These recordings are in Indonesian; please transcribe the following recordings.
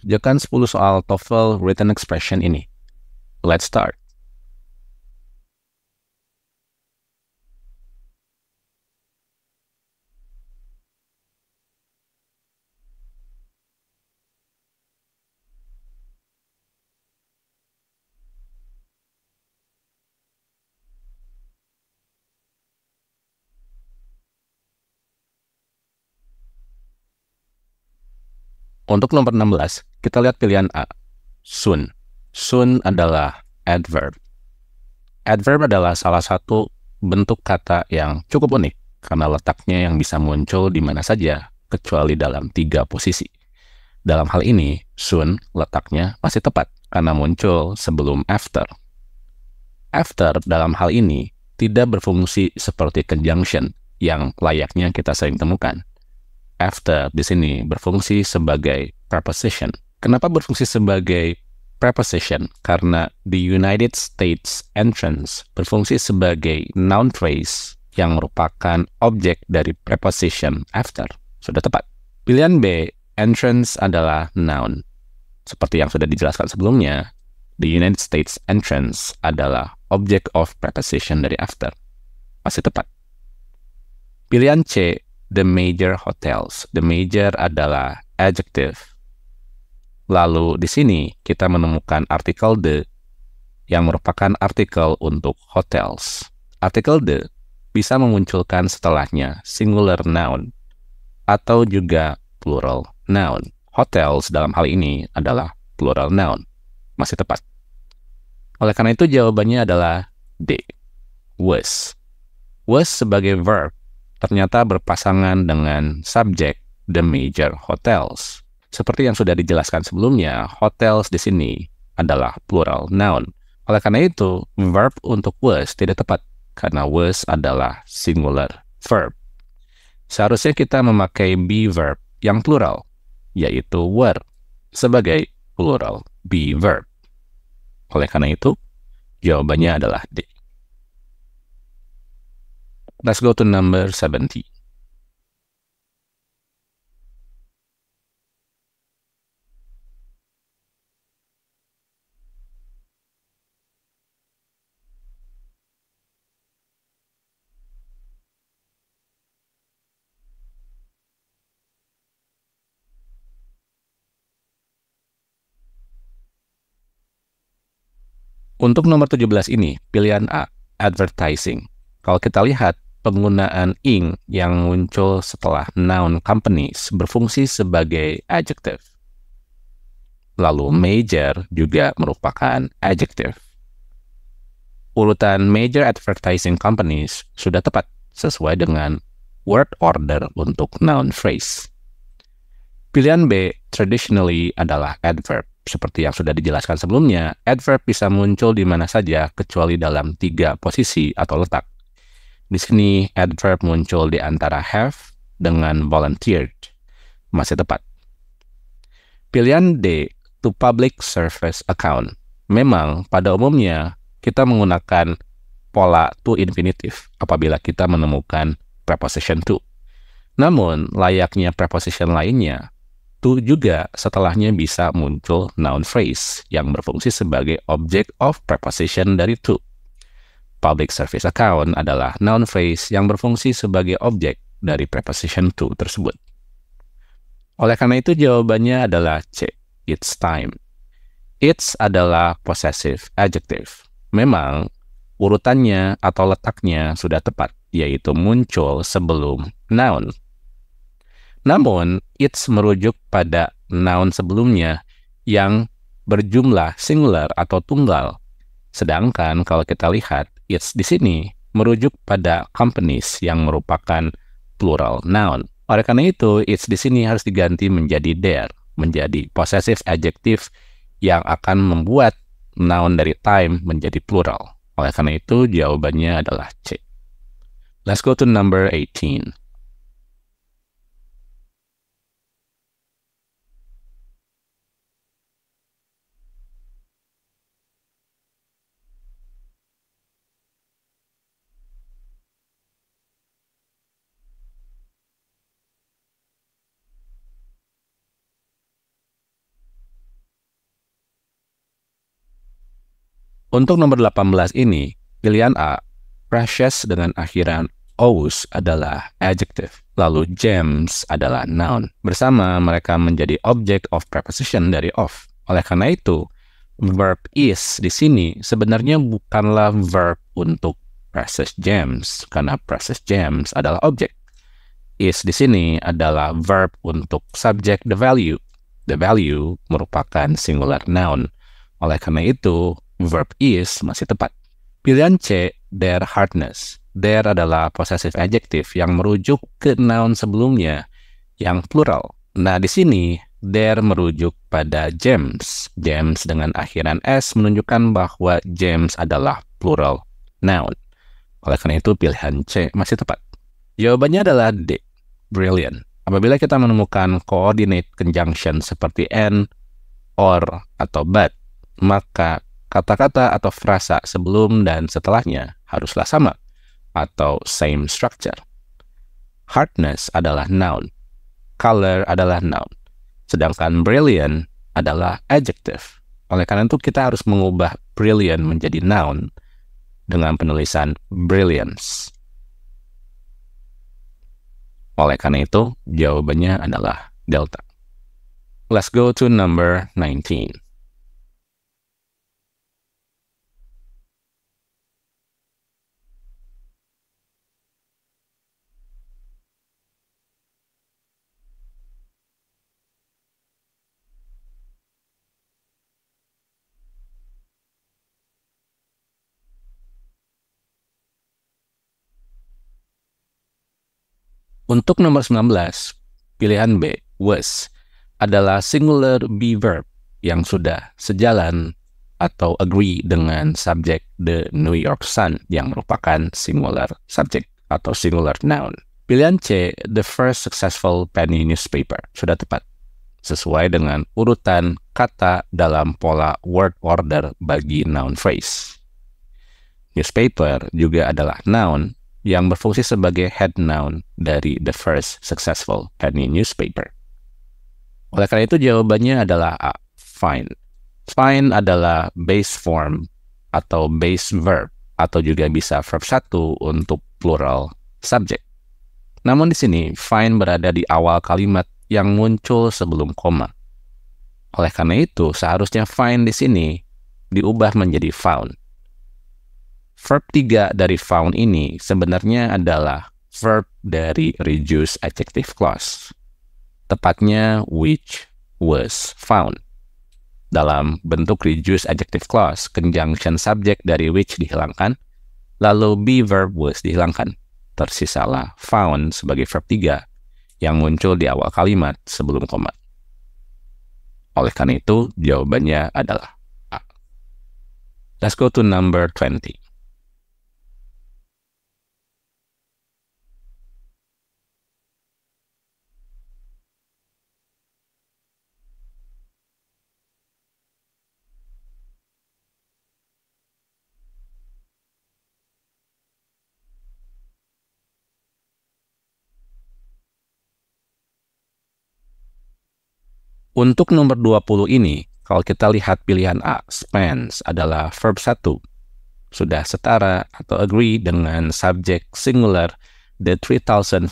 Kerjakan 10 soal TOEFL Written Expression ini. Let's start. Untuk nomor 16, kita lihat pilihan A. Soon. Soon adalah adverb. Adverb adalah salah satu bentuk kata yang cukup unik karena letaknya yang bisa muncul di mana saja kecuali dalam tiga posisi. Dalam hal ini, soon letaknya masih tepat karena muncul sebelum after. After dalam hal ini tidak berfungsi seperti conjunction yang layaknya kita sering temukan after di sini berfungsi sebagai preposition. Kenapa berfungsi sebagai preposition? Karena the United States entrance berfungsi sebagai noun phrase yang merupakan objek dari preposition after. Sudah tepat. Pilihan B, entrance adalah noun. Seperti yang sudah dijelaskan sebelumnya, the United States entrance adalah object of preposition dari after. Masih tepat. Pilihan C, the major hotels. The major adalah adjective. Lalu di sini kita menemukan artikel the yang merupakan artikel untuk hotels. Artikel the bisa memunculkan setelahnya singular noun atau juga plural noun. Hotels dalam hal ini adalah plural noun. Masih tepat. Oleh karena itu jawabannya adalah D. Was. Was sebagai verb ternyata berpasangan dengan subjek The Major Hotels. Seperti yang sudah dijelaskan sebelumnya, hotels di sini adalah plural noun. Oleh karena itu, verb untuk was tidak tepat karena was adalah singular verb. Seharusnya kita memakai be verb yang plural, yaitu were, sebagai plural be verb. Oleh karena itu, jawabannya adalah D. Let's go to number 70. Untuk nomor 17 ini, pilihan A, advertising. Kalau kita lihat, penggunaan ing yang muncul setelah noun companies berfungsi sebagai adjective. Lalu major juga merupakan adjective. Urutan major advertising companies sudah tepat sesuai dengan word order untuk noun phrase. Pilihan B traditionally adalah adverb. Seperti yang sudah dijelaskan sebelumnya, adverb bisa muncul di mana saja kecuali dalam tiga posisi atau letak. Di sini adverb muncul di antara have dengan volunteered. Masih tepat. Pilihan D, to public service account. Memang pada umumnya kita menggunakan pola to infinitive apabila kita menemukan preposition to. Namun, layaknya preposition lainnya, to juga setelahnya bisa muncul noun phrase yang berfungsi sebagai object of preposition dari to. Public Service Account adalah noun phrase yang berfungsi sebagai objek dari preposition to tersebut. Oleh karena itu jawabannya adalah C. It's time. It's adalah possessive adjective. Memang urutannya atau letaknya sudah tepat, yaitu muncul sebelum noun. Namun, it's merujuk pada noun sebelumnya yang berjumlah singular atau tunggal. Sedangkan kalau kita lihat, its di sini merujuk pada companies yang merupakan plural noun. Oleh karena itu, its di sini harus diganti menjadi their, menjadi possessive adjective yang akan membuat noun dari time menjadi plural. Oleh karena itu, jawabannya adalah C. Let's go to number 18. Untuk nomor 18 ini, pilihan A, precious dengan akhiran ous adalah adjective, lalu gems adalah noun. Bersama mereka menjadi object of preposition dari of. Oleh karena itu, verb is di sini sebenarnya bukanlah verb untuk precious gems karena precious gems adalah object. Is di sini adalah verb untuk subject the value. The value merupakan singular noun. Oleh karena itu, verb is masih tepat. Pilihan C, their hardness. Their adalah possessive adjective yang merujuk ke noun sebelumnya yang plural. Nah, di sini their merujuk pada James. James dengan akhiran S menunjukkan bahwa James adalah plural noun. Oleh karena itu, pilihan C masih tepat. Jawabannya adalah D. Brilliant. Apabila kita menemukan coordinate conjunction seperti and, or, atau but, maka Kata-kata atau frasa sebelum dan setelahnya haruslah sama atau same structure. Hardness adalah noun, color adalah noun, sedangkan brilliant adalah adjective. Oleh karena itu kita harus mengubah brilliant menjadi noun dengan penulisan brilliance. Oleh karena itu, jawabannya adalah delta. Let's go to number 19. Untuk nomor 19, pilihan B, was, adalah singular be verb yang sudah sejalan atau agree dengan subjek The New York Sun yang merupakan singular subject atau singular noun. Pilihan C, the first successful penny newspaper, sudah tepat. Sesuai dengan urutan kata dalam pola word order bagi noun phrase. Newspaper juga adalah noun yang berfungsi sebagai head noun dari the first successful penny newspaper. Oleh karena itu jawabannya adalah A, find. Find adalah base form atau base verb atau juga bisa verb satu untuk plural subject. Namun di sini find berada di awal kalimat yang muncul sebelum koma. Oleh karena itu, seharusnya find di sini diubah menjadi found. Verb 3 dari found ini sebenarnya adalah verb dari reduced adjective clause. Tepatnya which was found. Dalam bentuk reduced adjective clause, conjunction subject dari which dihilangkan, lalu be verb was dihilangkan. Tersisalah found sebagai verb 3 yang muncul di awal kalimat sebelum koma. Oleh karena itu, jawabannya adalah A. Let's go to number 20. Untuk nomor 20 ini, kalau kita lihat pilihan A, spends adalah verb 1. Sudah setara atau agree dengan subjek singular the 3,500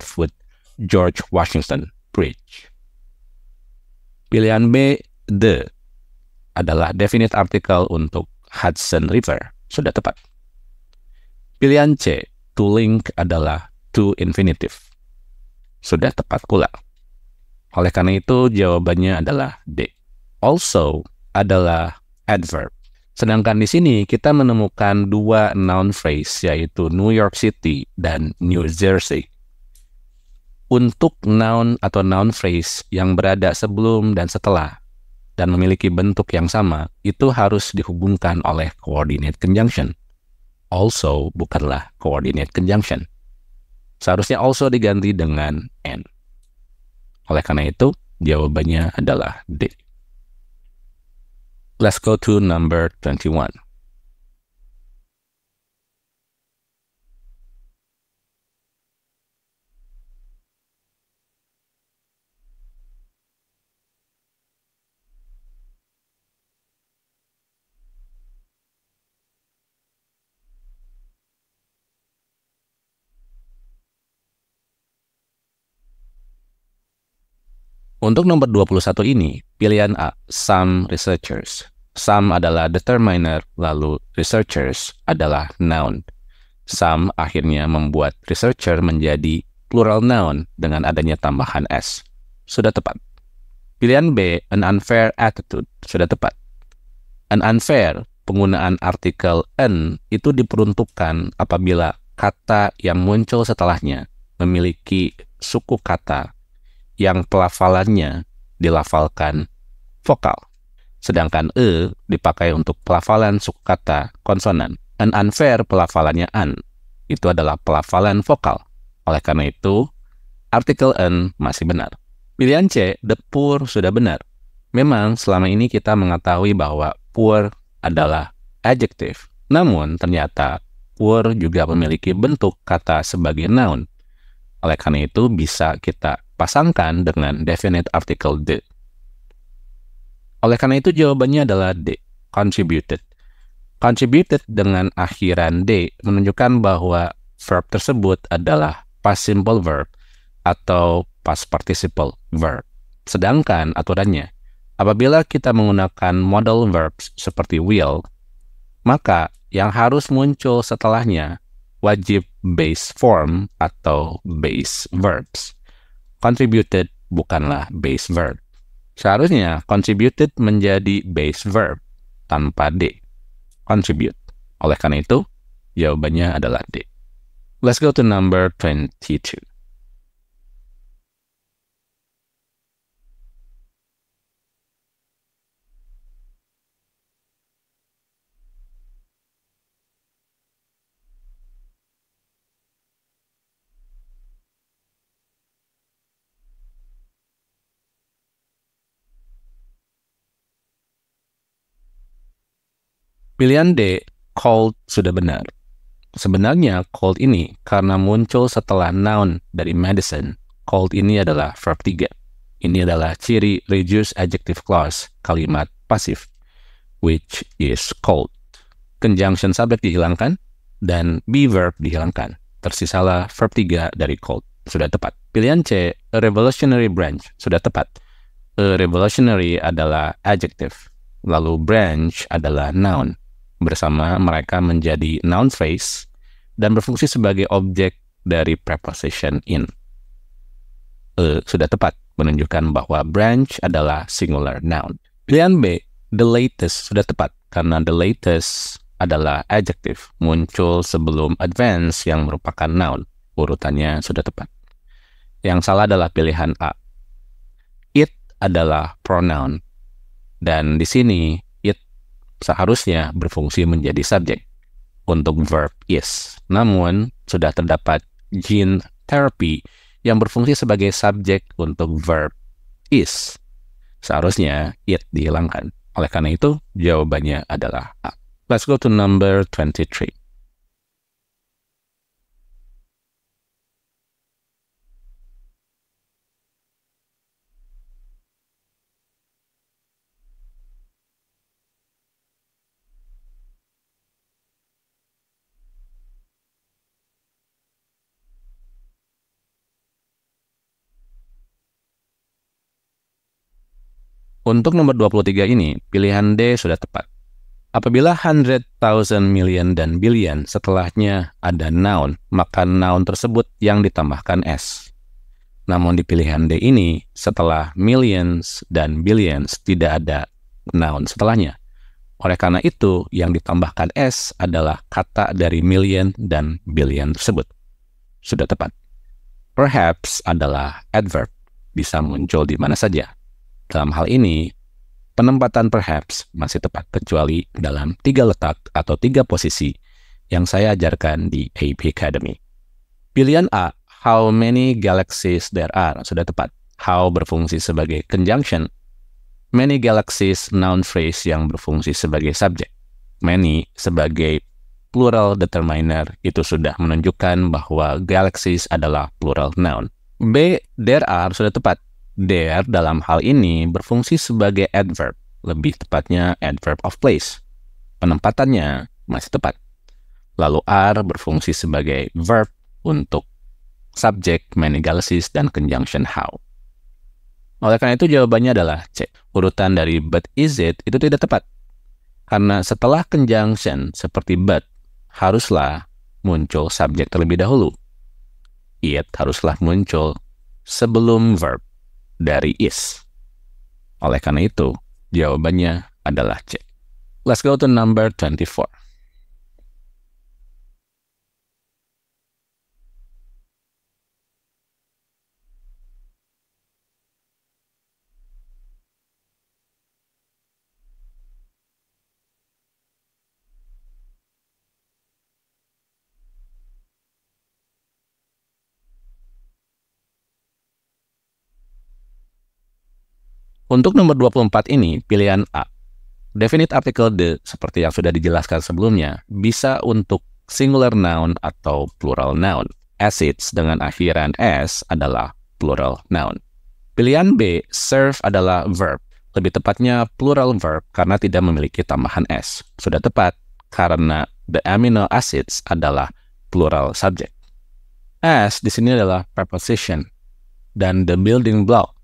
foot George Washington Bridge. Pilihan B, the, adalah definite article untuk Hudson River. Sudah tepat. Pilihan C, to link adalah to infinitive. Sudah tepat pula. Oleh karena itu, jawabannya adalah D. Also adalah adverb. Sedangkan di sini kita menemukan dua noun phrase yaitu New York City dan New Jersey. Untuk noun atau noun phrase yang berada sebelum dan setelah dan memiliki bentuk yang sama, itu harus dihubungkan oleh coordinate conjunction. Also bukanlah coordinate conjunction. Seharusnya also diganti dengan and. Oleh karena itu, jawabannya adalah D. Let's go to number 21. Untuk nomor 21 ini, pilihan A, some researchers. Some adalah determiner, lalu researchers adalah noun. Some akhirnya membuat researcher menjadi plural noun dengan adanya tambahan S. Sudah tepat. Pilihan B, an unfair attitude. Sudah tepat. An unfair, penggunaan artikel n itu diperuntukkan apabila kata yang muncul setelahnya memiliki suku kata yang pelafalannya dilafalkan vokal. Sedangkan e dipakai untuk pelafalan suku kata konsonan. An unfair pelafalannya an. Itu adalah pelafalan vokal. Oleh karena itu, artikel an masih benar. Pilihan C, the poor sudah benar. Memang selama ini kita mengetahui bahwa poor adalah adjective. Namun ternyata poor juga memiliki bentuk kata sebagai noun. Oleh karena itu bisa kita pasangkan dengan definite article the. Oleh karena itu jawabannya adalah D, contributed. Contributed dengan akhiran D menunjukkan bahwa verb tersebut adalah past simple verb atau past participle verb. Sedangkan aturannya, apabila kita menggunakan modal verbs seperti will, maka yang harus muncul setelahnya wajib base form atau base verbs contributed bukanlah base verb. Seharusnya contributed menjadi base verb tanpa D. Contribute. Oleh karena itu, jawabannya adalah D. Let's go to number 22. Pilihan D, cold sudah benar. Sebenarnya cold ini karena muncul setelah noun dari medicine. Cold ini adalah verb 3. Ini adalah ciri reduce adjective clause, kalimat pasif, which is cold. Conjunction subject dihilangkan dan be verb dihilangkan. Tersisalah verb 3 dari cold. Sudah tepat. Pilihan C, a revolutionary branch. Sudah tepat. A revolutionary adalah adjective, lalu branch adalah noun. Bersama mereka menjadi noun phrase dan berfungsi sebagai objek dari preposition in. E sudah tepat menunjukkan bahwa branch adalah singular noun. Pilihan B, the latest sudah tepat karena the latest adalah adjective, muncul sebelum advance yang merupakan noun. Urutannya sudah tepat. Yang salah adalah pilihan A. It adalah pronoun. Dan di sini seharusnya berfungsi menjadi subjek untuk verb is. Namun, sudah terdapat gene therapy yang berfungsi sebagai subjek untuk verb is. Seharusnya it dihilangkan. Oleh karena itu, jawabannya adalah A. Let's go to number 23. Untuk nomor 23 ini, pilihan D sudah tepat. Apabila hundred thousand, million, dan billion setelahnya ada noun, maka noun tersebut yang ditambahkan S. Namun di pilihan D ini, setelah millions dan billions tidak ada noun setelahnya. Oleh karena itu, yang ditambahkan S adalah kata dari million dan billion tersebut. Sudah tepat. Perhaps adalah adverb, bisa muncul di mana saja, dalam hal ini, penempatan perhaps masih tepat kecuali dalam tiga letak atau tiga posisi yang saya ajarkan di AP Academy. Pilihan A, how many galaxies there are, sudah tepat. How berfungsi sebagai conjunction. Many galaxies noun phrase yang berfungsi sebagai subjek. Many sebagai plural determiner itu sudah menunjukkan bahwa galaxies adalah plural noun. B, there are sudah tepat. There dalam hal ini berfungsi sebagai adverb, lebih tepatnya adverb of place. Penempatannya masih tepat. Lalu are berfungsi sebagai verb untuk subjek, manigalesis, dan conjunction how. Oleh karena itu jawabannya adalah C. Urutan dari but is it itu tidak tepat. Karena setelah conjunction seperti but, haruslah muncul subjek terlebih dahulu. It haruslah muncul sebelum verb dari is. Oleh karena itu, jawabannya adalah C. Let's go to number 24. Untuk nomor 24 ini, pilihan A. Definite article the, seperti yang sudah dijelaskan sebelumnya, bisa untuk singular noun atau plural noun. Acids dengan akhiran S adalah plural noun. Pilihan B, serve adalah verb. Lebih tepatnya plural verb karena tidak memiliki tambahan S. Sudah tepat karena the amino acids adalah plural subject. S di sini adalah preposition dan the building block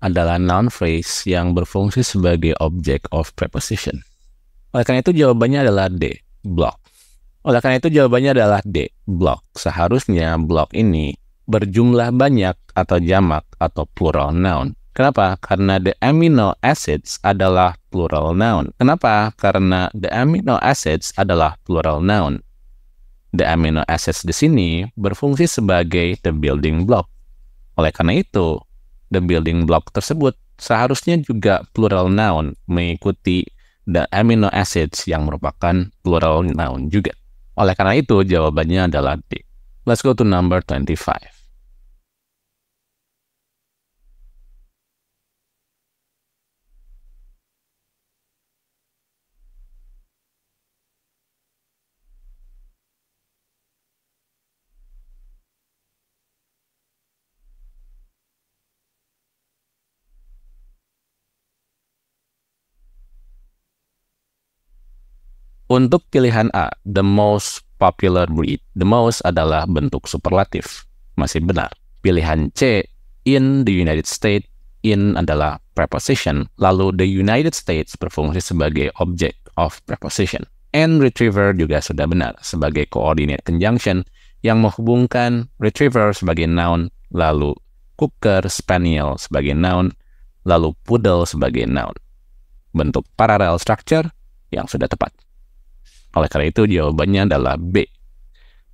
adalah noun phrase yang berfungsi sebagai object of preposition. Oleh karena itu jawabannya adalah D, block. Oleh karena itu jawabannya adalah D, block. Seharusnya block ini berjumlah banyak atau jamak atau plural noun. Kenapa? Karena the amino acids adalah plural noun. Kenapa? Karena the amino acids adalah plural noun. The amino acids di sini berfungsi sebagai the building block. Oleh karena itu, the building block tersebut seharusnya juga plural noun mengikuti the amino acids yang merupakan plural noun juga. Oleh karena itu, jawabannya adalah D. Let's go to number 25. Untuk pilihan A, the most popular breed, the most adalah bentuk superlatif. Masih benar. Pilihan C, in the United States, in adalah preposition, lalu the United States berfungsi sebagai object of preposition. And retriever juga sudah benar sebagai coordinate conjunction yang menghubungkan retriever sebagai noun, lalu cooker spaniel sebagai noun, lalu poodle sebagai noun. Bentuk parallel structure yang sudah tepat. Oleh karena itu jawabannya adalah B.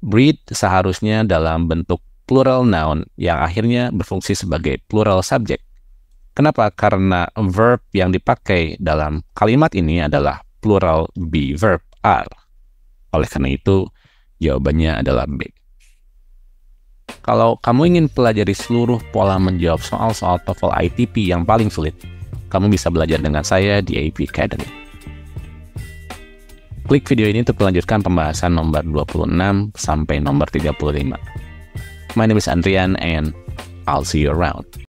Breed seharusnya dalam bentuk plural noun yang akhirnya berfungsi sebagai plural subject. Kenapa? Karena verb yang dipakai dalam kalimat ini adalah plural be verb are. Oleh karena itu, jawabannya adalah B. Kalau kamu ingin pelajari seluruh pola menjawab soal-soal TOEFL ITP yang paling sulit, kamu bisa belajar dengan saya di AP Academy. Klik video ini untuk melanjutkan pembahasan nomor 26 sampai nomor 35. My name is Andrian and I'll see you around.